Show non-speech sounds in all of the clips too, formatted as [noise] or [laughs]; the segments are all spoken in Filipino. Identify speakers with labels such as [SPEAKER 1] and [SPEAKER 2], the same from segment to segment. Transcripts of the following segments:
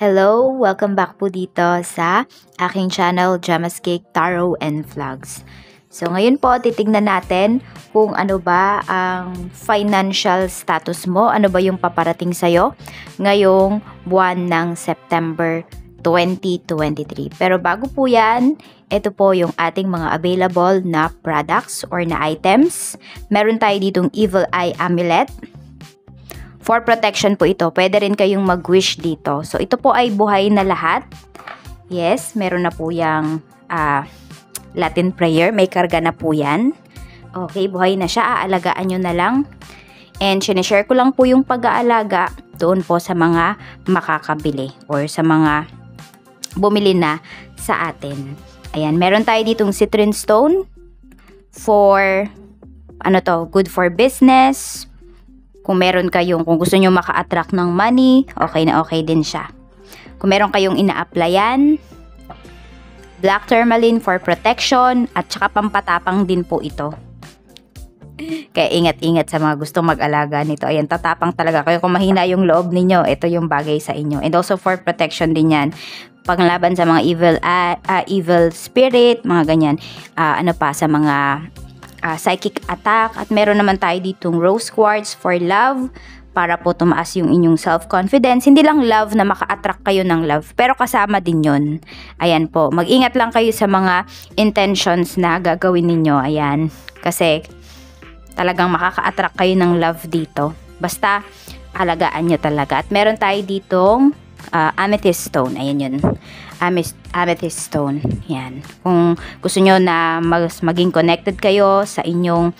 [SPEAKER 1] Hello! Welcome back po dito sa aking channel, Jamas Cake Tarot and Vlogs. So ngayon po, titingnan natin kung ano ba ang financial status mo, ano ba yung paparating sa iyo ngayong buwan ng September 2023. Pero bago po yan, ito po yung ating mga available na products or na items. Meron tayo ditong Evil Eye Amulet For protection po ito, pwede rin kayong mag-wish dito. So, ito po ay buhay na lahat. Yes, meron na po yung uh, ah, Latin prayer. May karga na po yan. Okay, buhay na siya. Aalagaan nyo na lang. And sinishare ko lang po yung pag-aalaga doon po sa mga makakabili or sa mga bumili na sa atin. Ayan, meron tayo ditong citrine stone for, ano to, good for business, kung meron kayong, kung gusto nyo maka-attract ng money, okay na okay din siya. Kung meron kayong ina-applyan, black tourmaline for protection at saka pampatapang din po ito. Kaya ingat-ingat sa mga gusto mag-alaga nito. Ayan, tatapang talaga kayo. Kung mahina yung loob ninyo, ito yung bagay sa inyo. And also for protection din yan. Panglaban sa mga evil, uh, uh, evil spirit, mga ganyan. Uh, ano pa, sa mga uh, psychic attack at meron naman tayo ditong rose quartz for love para po tumaas yung inyong self-confidence. Hindi lang love na maka-attract kayo ng love, pero kasama din yon. Ayan po, mag-ingat lang kayo sa mga intentions na gagawin ninyo. Ayan, kasi talagang makaka-attract kayo ng love dito. Basta, alagaan nyo talaga. At meron tayo ditong uh, amethyst stone. Ayan yun amethyst, stone. Yan. Kung gusto nyo na mas maging connected kayo sa inyong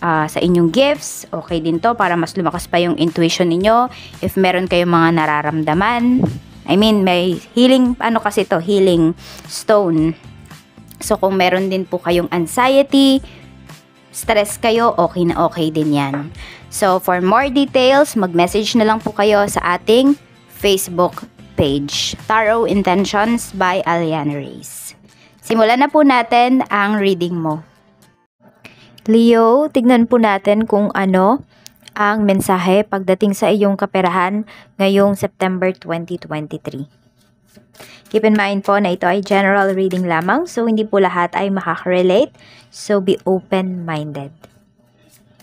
[SPEAKER 1] uh, sa inyong gifts, okay din to para mas lumakas pa yung intuition ninyo. If meron kayong mga nararamdaman, I mean, may healing, ano kasi to, healing stone. So, kung meron din po kayong anxiety, stress kayo, okay na okay din yan. So, for more details, mag-message na lang po kayo sa ating Facebook page, Tarot Intentions by Aliana Reyes. Simulan na po natin ang reading mo. Leo, tignan po natin kung ano ang mensahe pagdating sa iyong kaperahan ngayong September 2023. Keep in mind po na ito ay general reading lamang so hindi po lahat ay makaka-relate. So be open-minded.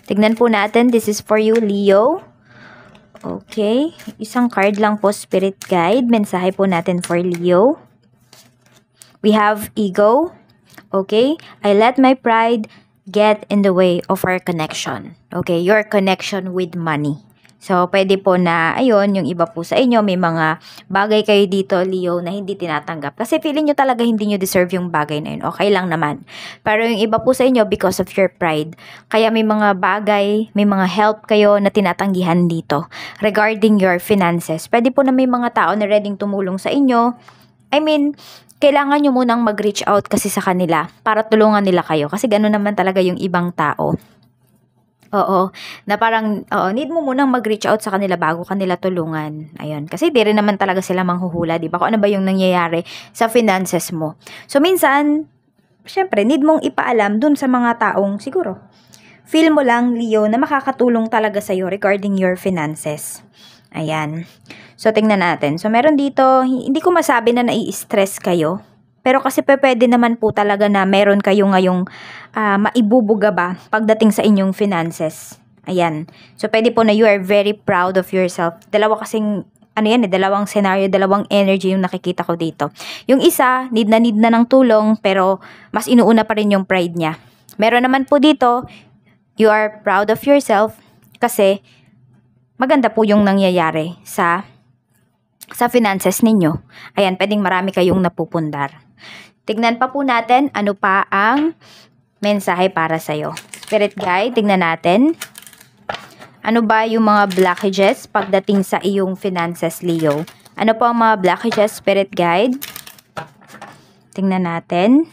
[SPEAKER 1] Tignan po natin, this is for you Leo. Okay, isang card lang po spirit guide. Mensahe po natin for Leo. We have ego. Okay, I let my pride get in the way of our connection. Okay, your connection with money. So, pwede po na, ayun, yung iba po sa inyo, may mga bagay kayo dito, Leo, na hindi tinatanggap. Kasi feeling nyo talaga hindi nyo deserve yung bagay na yun. Okay lang naman. Pero yung iba po sa inyo, because of your pride. Kaya may mga bagay, may mga help kayo na tinatanggihan dito regarding your finances. Pwede po na may mga tao na ready tumulong sa inyo. I mean, kailangan nyo munang mag-reach out kasi sa kanila para tulungan nila kayo. Kasi gano'n naman talaga yung ibang tao. Oo, na parang oo, need mo munang mag-reach out sa kanila bago kanila tulungan. Ayun, kasi di rin naman talaga sila manghuhula, 'di ba? Kung ano ba yung nangyayari sa finances mo. So minsan, syempre need mong ipaalam dun sa mga taong siguro feel mo lang, Leo, na makakatulong talaga sa iyo regarding your finances. Ayan. So, tingnan natin. So, meron dito, hindi ko masabi na nai-stress kayo pero kasi pe, pwede naman po talaga na meron kayo ngayong uh, maibubuga ba pagdating sa inyong finances. Ayan. So, pwede po na you are very proud of yourself. Dalawa kasing ano yan eh, dalawang scenario, dalawang energy yung nakikita ko dito. Yung isa, need na need na ng tulong, pero mas inuuna pa rin yung pride niya. Meron naman po dito, you are proud of yourself kasi maganda po yung nangyayari sa sa finances ninyo. Ayan, pwedeng marami kayong napupundar. Tignan pa po natin ano pa ang mensahe para sa'yo. Spirit guide, tignan natin. Ano ba yung mga blockages pagdating sa iyong finances, Leo? Ano po ang mga blockages, Spirit guide? Tingnan natin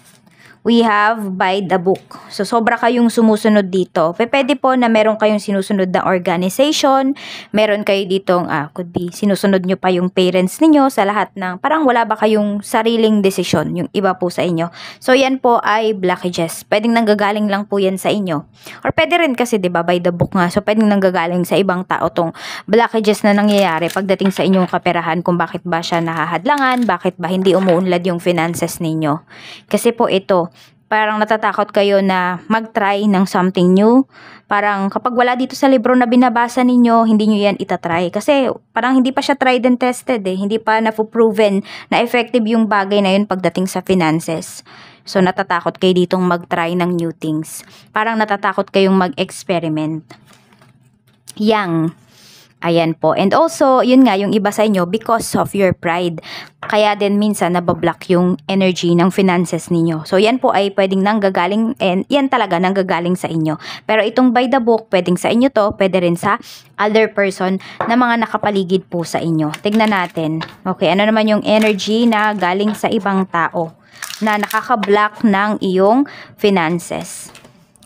[SPEAKER 1] we have by the book. So, sobra kayong sumusunod dito. Pwede po na meron kayong sinusunod na organization, meron kayo ditong, ah, could be, sinusunod nyo pa yung parents ninyo sa lahat ng, parang wala ba kayong sariling desisyon, yung iba po sa inyo. So, yan po ay blockages. Pwedeng nanggagaling lang po yan sa inyo. Or pwede rin kasi, di ba, by the book nga. So, pwedeng nanggagaling sa ibang tao tong blockages na nangyayari pagdating sa inyong kaperahan kung bakit ba siya nahahadlangan, bakit ba hindi umuunlad yung finances ninyo. Kasi po ito, parang natatakot kayo na mag-try ng something new. Parang kapag wala dito sa libro na binabasa ninyo, hindi nyo yan itatry. Kasi parang hindi pa siya tried and tested eh. Hindi pa na-proven na effective yung bagay na yun pagdating sa finances. So natatakot kayo ditong mag-try ng new things. Parang natatakot kayong mag-experiment. Yang, Ayan po. And also, yun nga, yung iba sa inyo, because of your pride. Kaya din minsan nabablock yung energy ng finances ninyo. So, yan po ay pwedeng nanggagaling, and yan talaga nanggagaling sa inyo. Pero itong by the book, pwedeng sa inyo to, pwede rin sa other person na mga nakapaligid po sa inyo. Tignan natin. Okay, ano naman yung energy na galing sa ibang tao na nakaka-block ng iyong finances.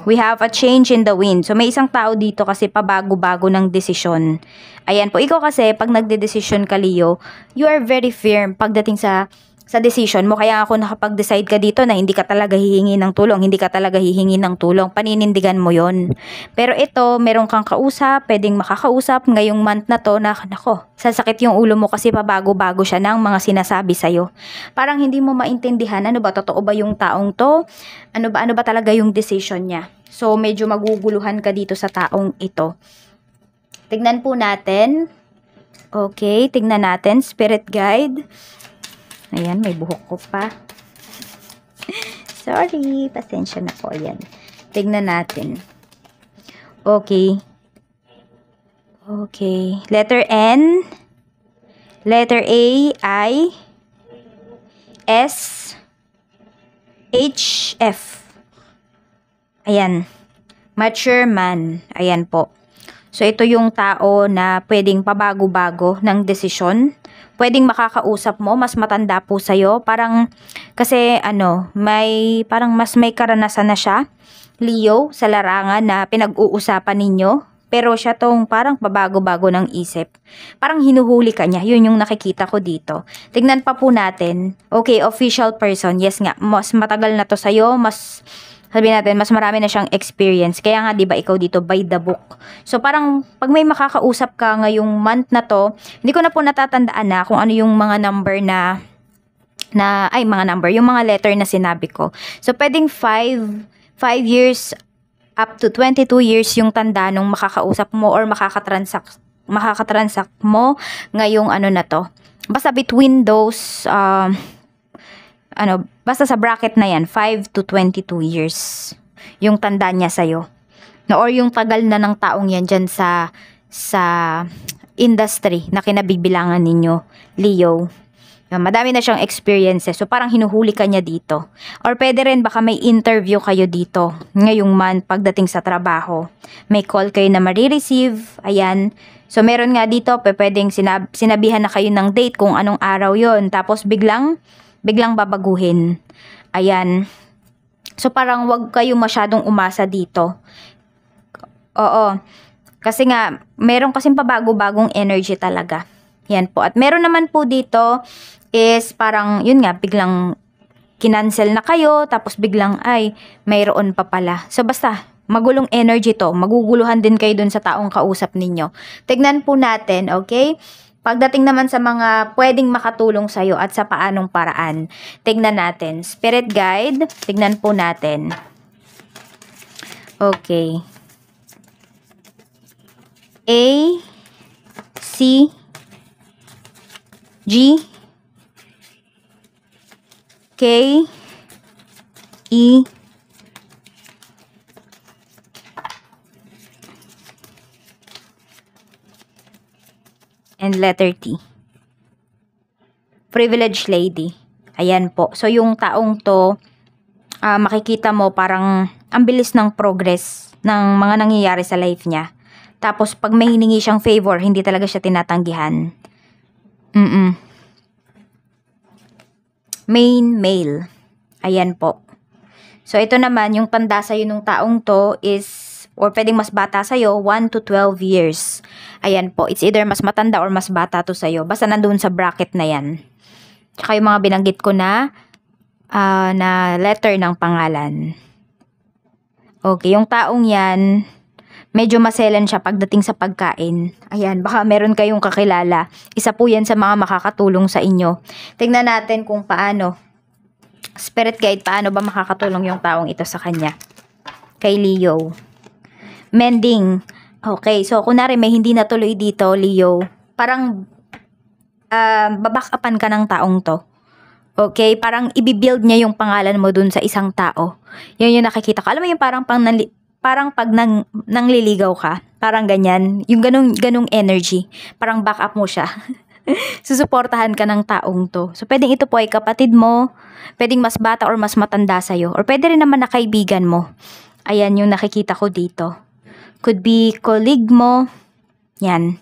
[SPEAKER 1] We have a change in the wind. So, may isang tao dito kasi pabago-bago ng desisyon. Ayan po. Ikaw kasi, pag nagde-desisyon ka, Leo, you are very firm pagdating sa sa decision mo kaya ako nakapag-decide ka dito na hindi ka talaga hihingi ng tulong, hindi ka talaga hihingi ng tulong, paninindigan mo yon. Pero ito, meron kang kausap, pwedeng makakausap ngayong month na to na nako, sasakit yung ulo mo kasi pabago-bago siya ng mga sinasabi sa'yo. Parang hindi mo maintindihan ano ba, totoo ba yung taong to? Ano ba, ano ba talaga yung decision niya? So, medyo maguguluhan ka dito sa taong ito. Tignan po natin. Okay, tignan natin. Spirit guide. Ayan, may buhok ko pa. Sorry, pasensya na po. Ayan. Tignan natin. Okay. Okay. Letter N. Letter A, I, S, H, F. Ayan. Mature man. Ayan po. So ito yung tao na pwedeng pabago-bago ng desisyon. Pwedeng makakausap mo, mas matanda po sa'yo. Parang, kasi ano, may, parang mas may karanasan na siya. Leo, sa larangan na pinag-uusapan ninyo, pero siya tong parang pabago-bago ng isip. Parang hinuhuli ka niya. Yun yung nakikita ko dito. Tignan pa po natin. Okay, official person. Yes nga, mas matagal na to sa'yo. Mas sabihin natin, mas marami na siyang experience. Kaya nga, di ba, ikaw dito, by the book. So, parang, pag may makakausap ka ngayong month na to, hindi ko na po natatandaan na kung ano yung mga number na, na ay, mga number, yung mga letter na sinabi ko. So, pwedeng 5, 5 years up to 22 years yung tanda nung makakausap mo or makakatransact makakatransact mo ngayong ano na to. Basta between those um, uh, ano, basta sa bracket na yan, 5 to 22 years yung tanda niya sa'yo. No, or yung tagal na ng taong yan dyan sa, sa industry na kinabibilangan ninyo, Leo. Madami na siyang experiences. So, parang hinuhuli ka niya dito. Or pwede rin baka may interview kayo dito ngayong man pagdating sa trabaho. May call kayo na marireceive. Ayan. So, meron nga dito, pwedeng sinab sinabihan na kayo ng date kung anong araw yon Tapos, biglang biglang babaguhin. Ayan. So parang wag kayo masyadong umasa dito. Oo. Kasi nga, meron kasing pabago-bagong energy talaga. Yan po. At meron naman po dito is parang, yun nga, biglang kinancel na kayo, tapos biglang, ay, mayroon pa pala. So basta, magulong energy to. Maguguluhan din kayo dun sa taong kausap ninyo. Tignan po natin, okay? Pagdating naman sa mga pwedeng makatulong sa'yo at sa paanong paraan, tignan natin. Spirit guide, tignan po natin. Okay. A, C, G, K, E, and letter T. Privileged lady. Ayan po. So yung taong to, uh, makikita mo parang ang bilis ng progress ng mga nangyayari sa life niya. Tapos pag may hiningi siyang favor, hindi talaga siya tinatanggihan. Mm-mm. Main male. Ayan po. So ito naman, yung pandasa yun ng taong to is or pwedeng mas bata sa'yo, 1 to 12 years. Ayan po, it's either mas matanda or mas bata to sa'yo. Basta nandun sa bracket na yan. Tsaka yung mga binanggit ko na, uh, na letter ng pangalan. Okay, yung taong yan, medyo maselan siya pagdating sa pagkain. Ayan, baka meron kayong kakilala. Isa po yan sa mga makakatulong sa inyo. Tingnan natin kung paano. Spirit guide, paano ba makakatulong yung taong ito sa kanya? Kay Leo mending. Okay, so kunari may hindi natuloy dito, Leo. Parang uh, ah, babakapan ka ng taong to. Okay, parang ibibuild niya yung pangalan mo dun sa isang tao. Yun yung nakikita ko. Alam mo yung parang pang parang pag nang, nangliligaw ka, parang ganyan, yung ganung ganung energy, parang back up mo siya. [laughs] Susuportahan ka ng taong to. So pwedeng ito po ay kapatid mo, pwedeng mas bata or mas matanda sa'yo, or pwede rin naman na kaibigan mo. Ayan yung nakikita ko dito could be colleague mo. Yan.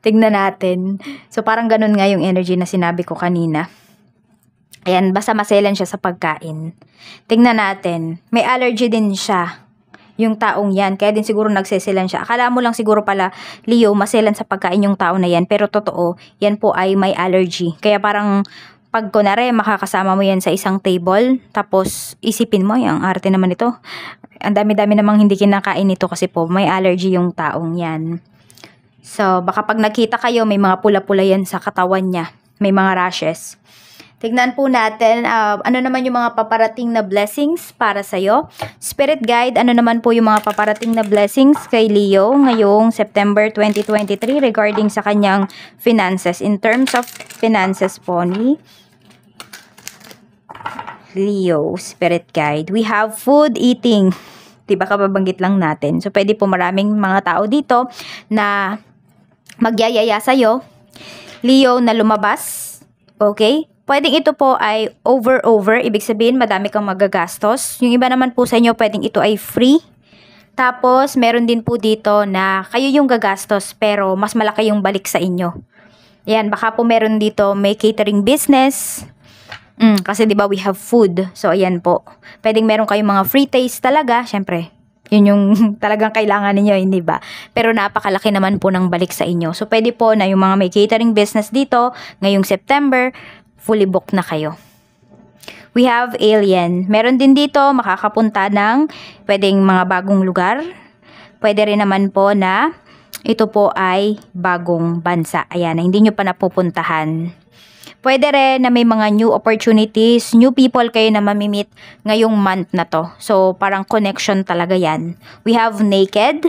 [SPEAKER 1] Tignan natin. So, parang ganun nga yung energy na sinabi ko kanina. Ayan, basta maselan siya sa pagkain. Tignan natin. May allergy din siya. Yung taong yan. Kaya din siguro nagseselan siya. Akala mo lang siguro pala, Leo, maselan sa pagkain yung tao na yan. Pero totoo, yan po ay may allergy. Kaya parang pag kunwari makakasama mo yan sa isang table, tapos isipin mo, yung arte naman ito. Ang dami-dami namang hindi kinakain nito kasi po may allergy yung taong yan. So, baka pag nakita kayo, may mga pula-pula yan sa katawan niya. May mga rashes. Tignan po natin uh, ano naman yung mga paparating na blessings para sa'yo. Spirit Guide, ano naman po yung mga paparating na blessings kay Leo ngayong September 2023 regarding sa kanyang finances. In terms of finances po ni Leo, Spirit Guide, we have food eating. [laughs] Diba kababanggit lang natin. So pwede po maraming mga tao dito na magyayaya sa'yo. Leo na lumabas. Okay? Pwedeng ito po ay over-over, ibig sabihin madami kang magagastos. Yung iba naman po sa inyo, pwedeng ito ay free. Tapos, meron din po dito na kayo yung gagastos pero mas malaki yung balik sa inyo. Yan, baka po meron dito may catering business. Mm, kasi 'di ba we have food. So ayan po. Pwedeng meron kayong mga free taste talaga, syempre. Yun yung [laughs] talagang kailangan ninyo, hindi ba? Pero napakalaki naman po ng balik sa inyo. So pwede po na yung mga may catering business dito ngayong September, fully booked na kayo. We have Alien. Meron din dito makakapunta ng pwedeng mga bagong lugar. Pwede rin naman po na ito po ay bagong bansa. Ayan, na hindi nyo pa napupuntahan. Pwede rin na may mga new opportunities, new people kayo na mamimit ngayong month na to. So, parang connection talaga yan. We have naked.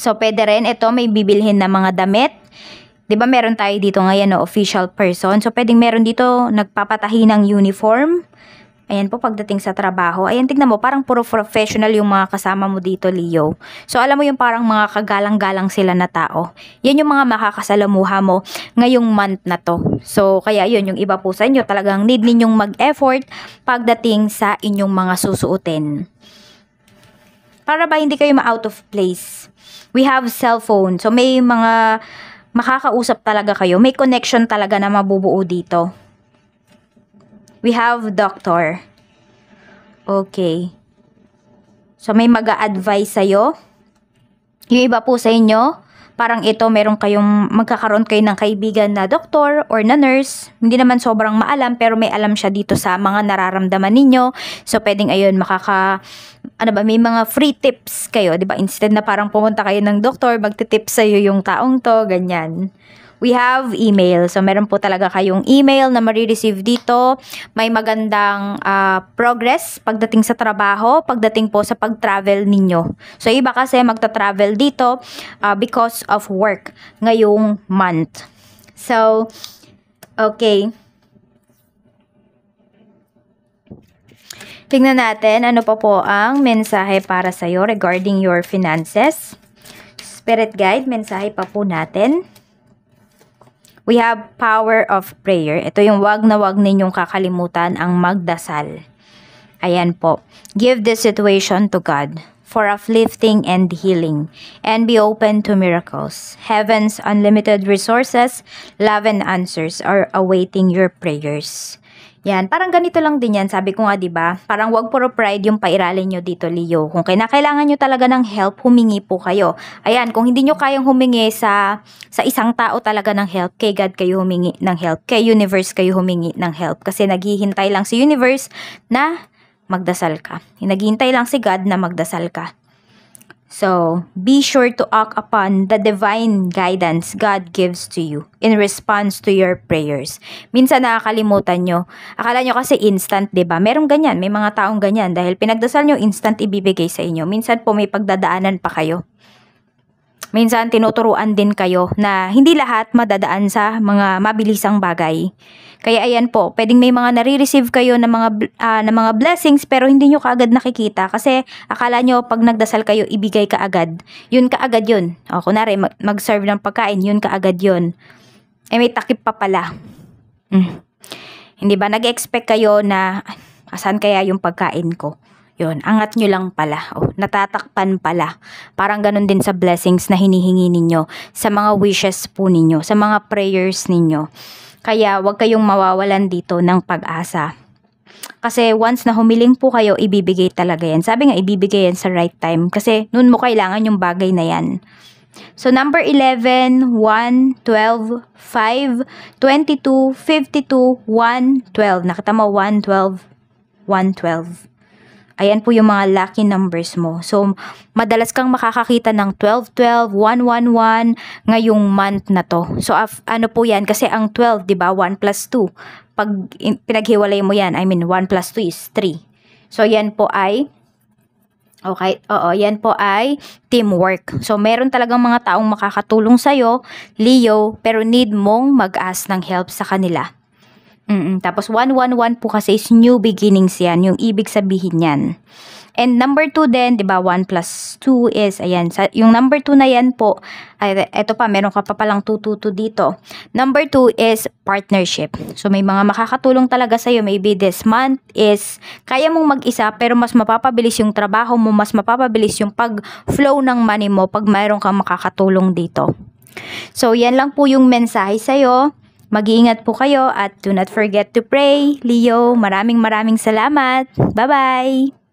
[SPEAKER 1] So, pwede rin. Ito, may bibilhin na mga damit 'di ba meron tayo dito ngayon no, official person. So pwedeng meron dito nagpapatahi ng uniform. Ayan po pagdating sa trabaho. Ayan tignan mo parang puro professional yung mga kasama mo dito, Leo. So alam mo yung parang mga kagalang-galang sila na tao. Yan yung mga makakasalamuha mo ngayong month na to. So kaya yun yung iba po sa inyo talagang need ninyong mag-effort pagdating sa inyong mga susuotin para ba hindi kayo ma-out of place. We have cellphone. So may mga makakausap talaga kayo. May connection talaga na mabubuo dito. We have doctor. Okay. So, may mag-a-advise sa'yo. Yung iba po sa inyo, parang ito meron kayong magkakaroon kayo ng kaibigan na doktor or na nurse. Hindi naman sobrang maalam pero may alam siya dito sa mga nararamdaman ninyo. So pwedeng ayun makaka ano ba may mga free tips kayo, 'di ba? Instead na parang pumunta kayo ng doktor, magte tip sa iyo yung taong to, ganyan we have email. So, meron po talaga kayong email na marireceive dito. May magandang uh, progress pagdating sa trabaho, pagdating po sa pag-travel ninyo. So, iba kasi magta-travel dito uh, because of work ngayong month. So, okay. Tingnan natin ano pa po ang mensahe para sa iyo regarding your finances. Spirit guide, mensahe pa po natin we have power of prayer. Ito yung wag na wag ninyong kakalimutan ang magdasal. Ayan po. Give the situation to God for uplifting and healing and be open to miracles. Heaven's unlimited resources, love and answers are awaiting your prayers. Yan, parang ganito lang din yan. Sabi ko nga, 'di ba? Parang wag puro pride yung pairalin nyo dito, Leo. Kung kailangan nyo talaga ng help, humingi po kayo. Ayan, kung hindi nyo kayang humingi sa sa isang tao talaga ng help, kay God kayo humingi ng help, kay universe kayo humingi ng help kasi naghihintay lang si universe na magdasal ka. Naghihintay lang si God na magdasal ka. So, be sure to act upon the divine guidance God gives to you in response to your prayers. Minsan nakakalimutan nyo. Akala nyo kasi instant, ba? Diba? Merong ganyan, may mga taong ganyan dahil pinagdasal nyo instant ibibigay sa inyo. Minsan po may pagdadaanan pa kayo minsan tinuturuan din kayo na hindi lahat madadaan sa mga mabilisang bagay. Kaya ayan po, pwedeng may mga nare-receive kayo ng mga, uh, ng mga blessings pero hindi nyo kaagad nakikita kasi akala nyo pag nagdasal kayo, ibigay kaagad. Yun kaagad yun. O kunwari, mag-serve ng pagkain, yun kaagad yun. Eh may takip pa pala. Mm. Hindi ba nag-expect kayo na asan ah, kaya yung pagkain ko? Yun, angat nyo lang pala. O, oh, natatakpan pala. Parang ganun din sa blessings na hinihingi ninyo. Sa mga wishes po ninyo. Sa mga prayers ninyo. Kaya huwag kayong mawawalan dito ng pag-asa. Kasi once na humiling po kayo, ibibigay talaga yan. Sabi nga, ibibigay yan sa right time. Kasi noon mo kailangan yung bagay na yan. So number 11, 1, 12, 5, 22, 52, 1, 12. Nakita mo 1, 12, 1, 12. Ayan po yung mga lucky numbers mo. So, madalas kang makakakita ng 12-12, 1-1-1 ngayong month na to. So, af, ano po yan? Kasi ang 12, di ba? 1 plus 2. Pag in, pinaghiwalay mo yan, I mean, 1 plus 2 is 3. So, yan po ay Okay, oo, yan po ay teamwork. So, meron talagang mga taong makakatulong sa'yo, Leo, pero need mong mag-ask ng help sa kanila. Mm-mm. Tapos 111 po kasi is new beginnings yan, yung ibig sabihin yan. And number 2 din, di ba, 1 plus 2 is, ayan, sa, yung number 2 na yan po, ay, eto pa, meron ka pa palang 222 dito. Number 2 is partnership. So, may mga makakatulong talaga sa'yo. Maybe this month is, kaya mong mag-isa, pero mas mapapabilis yung trabaho mo, mas mapapabilis yung pag-flow ng money mo pag mayroon kang makakatulong dito. So, yan lang po yung mensahe sa'yo. Mag-iingat po kayo at do not forget to pray. Leo, maraming maraming salamat. Bye-bye!